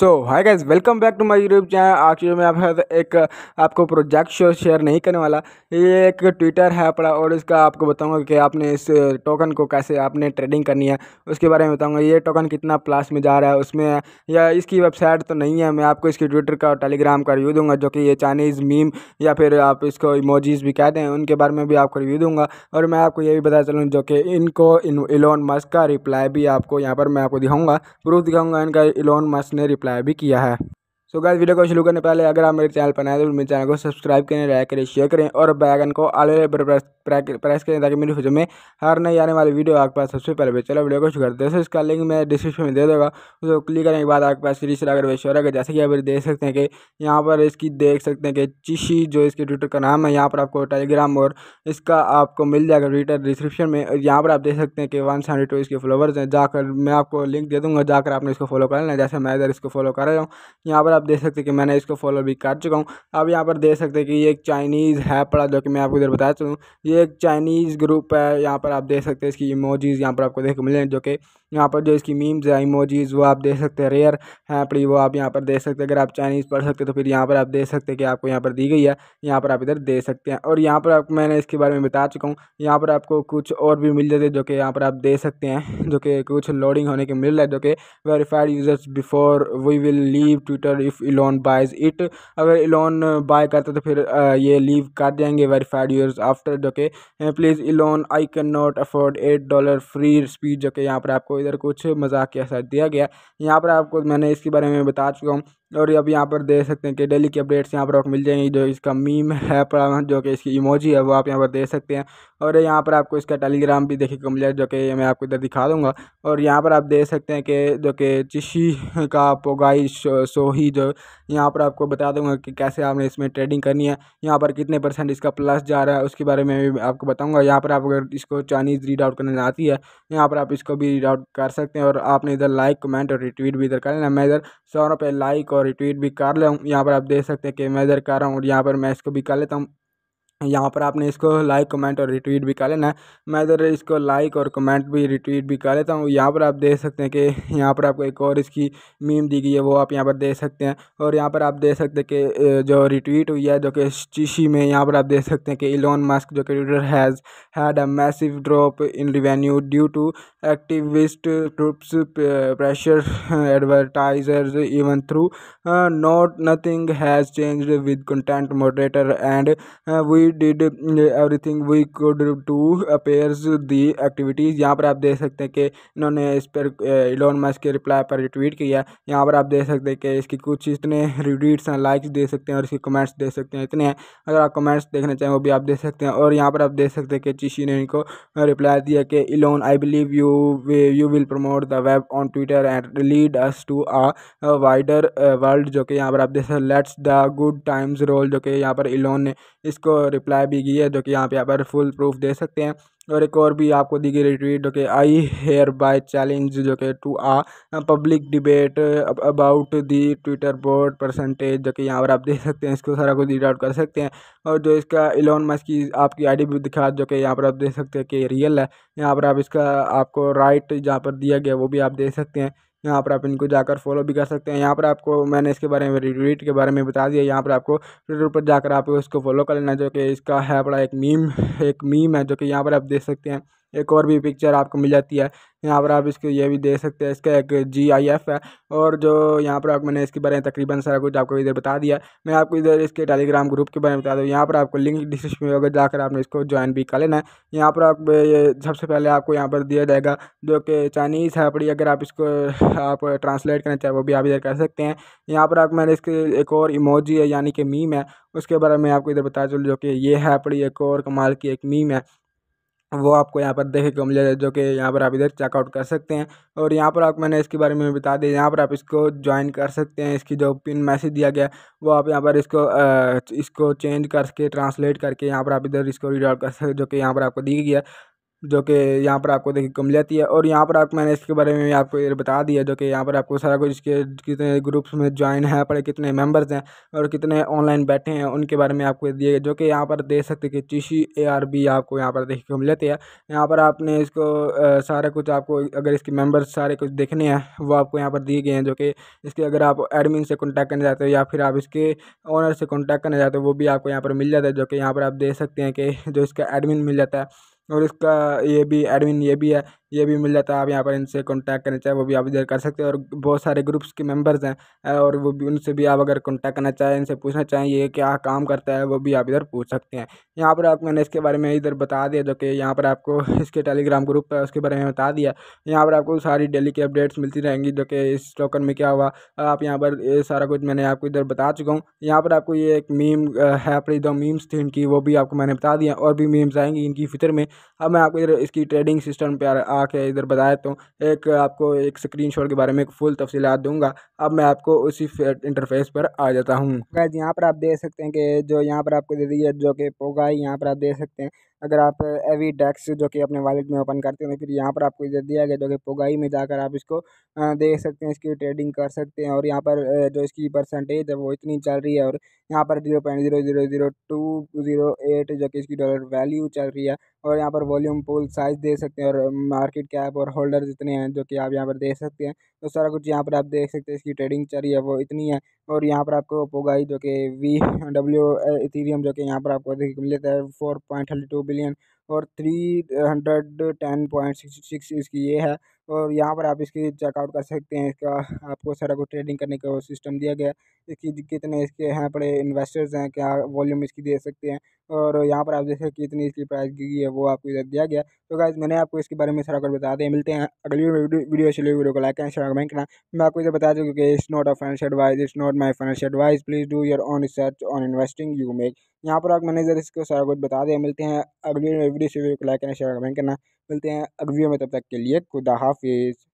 so hi guys welcome back to my YouTube channel आज मैं आप एक आपको प्रोजेक्ट शो शेयर नहीं करने वाला ये एक ट्विटर है अपना और इसका आपको बताऊंगा कि आपने इस टोकन को कैसे आपने ट्रेडिंग करनी है उसके बारे में बताऊंगा ये टोकन कितना प्लास में जा रहा है उसमें या इसकी वेबसाइट तो नहीं है मैं आपको इसकी ट्विटर का और टेलीग्राम का रिव्यू दूंगा जो कि ये चाइनीज़ मीम या फिर आप इसको इमोजीज़ भी कहते हैं उनके बारे में भी आपको रिव्यू दूंगा और मैं आपको ये भी बता चलूँ जो कि इनको इलोन मस्क का रिप्लाई भी आपको यहाँ पर मैं आपको दिखाऊँगा प्रूफ दिखाऊँगा इनका इलोन मस्क ने रिप्लाई भी किया है सो गाइस वीडियो को शुरू करने पहले अगर आप मेरे चैनल पर नए तो मेरे चैनल को सब्सक्राइब करें लाइक करें शेयर करें और बैगन को आले पर प्रेस प्राइस करें ताकि मेरी फ्यूचर में हर नई आने वाली वीडियो आपके पास सबसे पहले चलो वीडियो को शुरू करते हैं इसका लिंक मैं डिस्क्रिप्शन में दे दूँगा उसको क्लिक करने के बाद आपके पास श्री श्रागर वेश्वर है जैसे कि आप देख सकते हैं कि यहाँ पर इसकी देख सकते हैं कि चिशी जो इसके ट्विटर का नाम है यहाँ पर आपको टेलीग्राम और इसका आपको मिल जाएगा ट्विटर डिस्क्रिप्शन में यहाँ पर आप देख सकते हैं कि वन सेवेंटी टू इसके फॉलोवर्स हैं जाकर मैं आपको लिंक दे दूँगा जाकर आपने इसको फॉलो कर लेना जैसे मैं इधर इसको फॉलो कर रहा हूँ यहाँ पर आप देख सकते हैं कि मैंने इसको फॉलो भी कर चुका हूँ आप यहाँ पर देख सकते हैं कि ये एक चाइनीज़ है पड़ा जो कि मैं आपको इधर बता चुका हूँ ये ये एक चाइनीज ग्रुप है यहाँ पर आप देख सकते हैं इसकी इमोजीज यहाँ पर आपको देख मिले जो कि यहाँ पर जो इसकी मीम्स है इमोजीज वो आप देख सकते हैं रेयर अपनी वो आप यहाँ पर देख सकते हैं अगर आप चाइनीज़ पढ़ सकते तो फिर यहाँ पर आप देख सकते हैं कि आपको यहाँ पर दी गई है यहाँ पर आप इधर दे सकते हैं और यहाँ पर आप मैंने इसके बारे में बता चुका हूँ यहाँ पर आपको कुछ और भी मिल जाते जो कि यहाँ पर आप दे सकते हैं जो कि कुछ लोडिंग होने के मिल रहा है जो कि verified users before we will leave Twitter if Elon buys it अगर इलोन बाय करते तो फिर ये लीव कर देंगे वेरीफाइड यूजर्स आफ्टर जो कि please Elon I can not afford eight dollar free speech जो कि यहाँ पर आपको इधर कुछ के साथ दिया गया यहाँ पर आपको मैंने इसके बारे में बता चुका हूँ और अब यहाँ पर देख सकते हैं कि डेली की अपडेट्स यहाँ पर आपको मिल जाएंगी जो इसका मीम है जो कि इसकी इमोजी है वो आप यहाँ पर देख सकते हैं और यहाँ पर आपको इसका टेलीग्राम भी देखने को मिल जाएगा जो कि मैं आपको इधर दिखा दूँगा और यहाँ पर आप देख सकते हैं कि जो कि चिशी का पोगाई सोही जो यहाँ पर आपको बता दूंगा कि कैसे आपने इसमें ट्रेडिंग करनी है यहाँ पर कितने परसेंट इसका प्लस जा रहा है उसके बारे में भी आपको बताऊँगा यहाँ पर आप अगर इसको चाइनीज़ रीड आउट करना आती है यहाँ पर आप इसको भी रीड आउट कर सकते हैं और आपने इधर लाइक कमेंट और रिट्वीट भी इधर कर लेना मैं इधर सौ रुपये लाइक और रिट्वीट भी कर ले हूँ यहाँ पर आप देख सकते हैं कि मैं इधर कर रहा हूँ और यहाँ पर मैं इसको भी कर लेता हूँ यहाँ पर आपने इसको लाइक कमेंट और रिट्वीट भी कर लेना है मैं इधर इसको लाइक और कमेंट भी रिट्वीट भी कर लेता हूँ यहाँ पर आप देख सकते हैं कि यहाँ पर आपको एक और इसकी मीम दी गई है वो आप यहाँ पर देख सकते हैं और यहाँ पर आप देख सकते हैं कि जो रिट्वीट हुई है जो कि चीशी में यहाँ पर आप देख सकते हैं कि इलोन मस्क जो कि Twitter has had a massive drop in revenue due to activist troops pressure advertisers even through not nothing has change with content moderator and we did everything we could to appease the activities यहाँ पर आप देख सकते हैं कि इन्होंने इस पर इलोन uh, मस्क के रिप्लाई पर रिट्वीट किया यहाँ पर आप देख सकते हैं कि इसकी कुछ इतने रिट्वीट्स हैं लाइक्स दे सकते हैं और इसके कमेंट्स दे सकते हैं इतने हैं अगर आप कमेंट्स देखना चाहें वो भी आप देख सकते हैं और यहाँ पर आप देख सकते हैं कि चीशी ने इनको रिप्लाई uh, दिया कि Elon I believe you you will promote the web on Twitter and lead us to a wider world जो कि यहाँ पर आप देख सकते let's the good times roll जो कि यहाँ पर इलोन ने इसको रिप्लाई भी की है जो कि यहाँ पे आप फुल प्रूफ दे सकते हैं और एक और भी आपको दी गई ट्वीट जो कि आई हेयर बाय चैलेंज जो कि to a public debate about the Twitter bot percentage जो कि यहाँ पर आप देख सकते हैं इसको सारा कुछ रीड आउट कर सकते हैं और जो इसका इलोन मस्क की आपकी आईडी भी दिखा जो कि यहाँ पर आप देख सकते हैं कि रियल है यहाँ पर आप इसका आपको राइट जहाँ पर दिया गया वो भी आप देख सकते हैं यहाँ पर आप इनको जाकर फॉलो भी कर सकते हैं यहाँ पर आपको मैंने इसके बारे में रिट्वीट के बारे में बता दिया यहाँ पर आपको ट्विटर पर जाकर आप इसको फॉलो कर लेना जो कि इसका है बड़ा एक मीम एक मीम है जो कि यहाँ पर आप देख सकते हैं एक और भी पिक्चर आपको मिल जाती है यहाँ पर आप इसको ये भी देख सकते हैं इसका एक जी आई एफ है और जो यहाँ पर आप मैंने इसके बारे में तकरीबन सारा कुछ आपको इधर बता दिया मैं आपको इधर इसके टेलीग्राम ग्रुप के बारे में बता दूँ यहाँ पर आपको लिंक डिस्क्रिप्शन में होगा जाकर आपने इसको ज्वाइन भी कर लेना है यहाँ पर आप सबसे पहले आपको यहाँ पर दिया जाएगा जो कि चाइनीज़ है अपनी अगर आप इसको आप ट्रांसलेट करना चाहें वो भी आप इधर कर सकते हैं यहाँ पर आप मैंने इसके एक और इमोजी है यानी कि मीम है उसके बारे में आपको इधर बता चलूँ जो कि ये है अपनी एक और कमाल की एक मीम है वो आपको यहाँ पर देखने को मिलेगा जो कि यहाँ पर आप इधर चेकआउट कर सकते हैं और यहाँ पर आप मैंने इसके बारे में बता दिया यहाँ पर आप इसको ज्वाइन कर सकते हैं इसकी जो पिन मैसेज दिया गया वो आप यहाँ पर इसको इसको चेंज करके ट्रांसलेट करके यहाँ पर आप इधर इसको रीड कर सकते जो कि यहाँ पर आपको दी गया जो कि यहाँ पर आपको देखिए मिल जाती है और यहाँ पर आप मैंने इसके बारे में आपको ये बता दिया जो कि यहाँ पर आपको सारा कुछ इसके कितने ग्रुप्स में ज्वाइन है पर कितने मेंबर्स हैं और कितने ऑनलाइन बैठे हैं उनके बारे में आपको दिए जो कि यहाँ पर देख सकते कि चीशी ए आर बी आपको यहाँ पर देखने को मिल जाती है यहाँ पर आपने इसको सारा कुछ आपको अगर इसके मेम्बर्स सारे कुछ देखने हैं वो आपको यहाँ पर दिए गए हैं जो कि इसके अगर आप एडमिन से कॉन्टैक्ट करने जाते हो या फिर आप इसके ऑनर से कॉन्टैक्ट करने जाते हो वो भी आपको यहाँ पर मिल जाता है जो कि यहाँ पर आप देख सकते हैं कि जो इसका एडमिन मिल जाता है और इसका ये भी एडमिन ये भी है ये भी मिल जाता है आप यहाँ पर इनसे कॉन्टैक्ट करना चाहें वो भी आप इधर कर सकते हैं और बहुत सारे ग्रुप्स के मेम्बर्स हैं और वो भी उनसे भी आप अगर कॉन्टैक्ट करना चाहें इनसे पूछना चाहें ये क्या काम करता है वो भी आप इधर पूछ सकते हैं यहाँ पर आप मैंने इसके बारे में इधर बता दिया जो कि यहाँ पर आपको इसके टेलीग्राम ग्रुप है उसके बारे में बता दिया यहाँ पर आपको सारी डेली की अपडेट्स मिलती रहेंगी जो कि इस टोकन में क्या हुआ आप यहाँ पर ये सारा कुछ मैंने आपको इधर बता चुका हूँ यहाँ पर आपको ये एक मीम है अपनी दो मीम्स थी इनकी वो भी आपको मैंने बता दिया और भी मीम्स आएंगी इनकी फ्यूचर में अब मैं आपको इधर इसकी ट्रेडिंग सिस्टम पर लगा के इधर बताया तो एक आपको एक शॉट के बारे में एक फुल तफसी दूंगा अब मैं आपको उसी इंटरफेस पर आ जाता हूँ यहाँ पर आप देख सकते हैं कि जो यहाँ पर आपको दे दी है जो कि पोगाई यहाँ पर आप देख सकते हैं अगर आप एवी डेक्स जो कि अपने वालेट में ओपन करते हैं तो फिर यहाँ पर आपको इधर दिया गया जो कि पोगाई में जाकर आप इसको देख सकते हैं इसकी ट्रेडिंग कर सकते हैं और यहाँ पर जो इसकी परसेंटेज है वो इतनी चल रही है और यहाँ पर zero point zero zero zero two zero eight जो कि इसकी डॉलर वैल्यू चल रही है और यहाँ पर वॉल्यूम पुल साइज दे सकते हैं और मार्केट कैप और होल्डर जितने हैं जो कि आप यहाँ पर देख सकते हैं तो सारा कुछ यहाँ पर आप देख सकते हैं इसकी ट्रेडिंग चल रही है वो इतनी है और यहाँ पर आपको पोगाई जो कि वी डब्ल्यू इथीरियम जो कि यहाँ पर आपको देखिए मिलता है four point thirty two billion और three hundred ten point six six इसकी ये है और यहाँ पर आप इसकी चेकआउट कर सकते हैं इसका आपको सारा कुछ ट्रेडिंग करने का सिस्टम दिया गया है इसकी कितने इसके यहाँ पर इन्वेस्टर्स हैं क्या वॉल्यूम इसकी दे सकते हैं और यहाँ पर आप देख सकते कितनी इसकी प्राइस गिरी है वो आपको इधर दिया गया तो गाइज मैंने आपको इसके बारे में सारा कुछ बता दें मिलते हैं अगली वीडियो अच्छी वीडियो को लाइक एंड शेयर कमेंट करना मैं आपको इधर बता दूँ क्योंकि it's not a financial advice it's not my financial advice please do your own research on investing you make यहाँ पर आप इधर इसको सारा कुछ बता दें मिलते हैं अगली वीडियो से वीडियो को लाइक करना शेयर कमेंट करना मिलते हैं अगली में तब तक के लिए खुदा हाफ office